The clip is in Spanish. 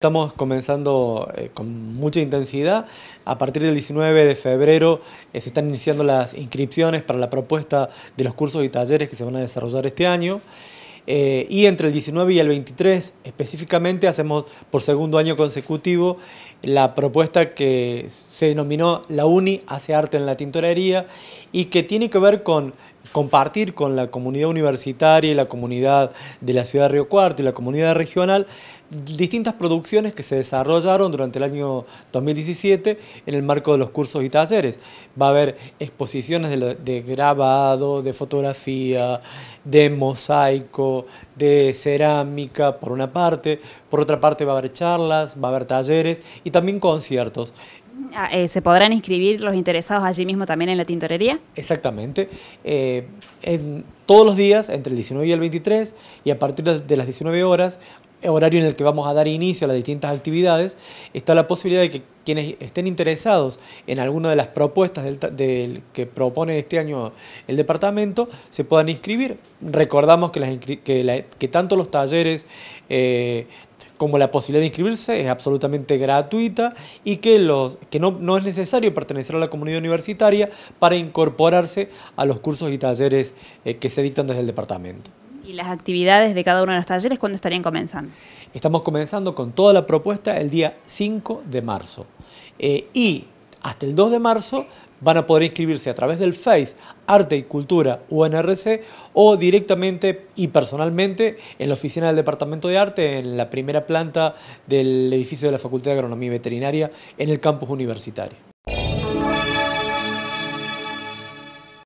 Estamos comenzando eh, con mucha intensidad. A partir del 19 de febrero eh, se están iniciando las inscripciones para la propuesta de los cursos y talleres que se van a desarrollar este año. Eh, y entre el 19 y el 23 específicamente hacemos por segundo año consecutivo la propuesta que se denominó La UNI hace arte en la tintorería y que tiene que ver con compartir con la comunidad universitaria y la comunidad de la ciudad de Río Cuarto y la comunidad regional distintas producciones que se desarrollaron durante el año 2017 en el marco de los cursos y talleres. Va a haber exposiciones de, de grabado, de fotografía, de mosaico, de cerámica, por una parte. Por otra parte va a haber charlas, va a haber talleres y también conciertos. Ah, eh, ¿Se podrán inscribir los interesados allí mismo también en la tintorería? Exactamente. Eh, en, todos los días, entre el 19 y el 23, y a partir de las 19 horas, horario en el que vamos a dar inicio a las distintas actividades, está la posibilidad de que quienes estén interesados en alguna de las propuestas del, que propone este año el departamento se puedan inscribir. Recordamos que, tanto los talleres eh, como la posibilidad de inscribirse es absolutamente gratuita y que, no, es necesario pertenecer a la comunidad universitaria para incorporarse a los cursos y talleres eh, que se dictan desde el departamento. ¿Y las actividades de cada uno de los talleres cuándo estarían comenzando? Estamos comenzando con toda la propuesta el día 5 de marzo. Eh, y hasta el 2 de marzo van a poder inscribirse a través del Face Arte y Cultura UNRC o directamente y personalmente en la oficina del Departamento de Arte en la primera planta del edificio de la Facultad de Agronomía y Veterinaria en el campus universitario.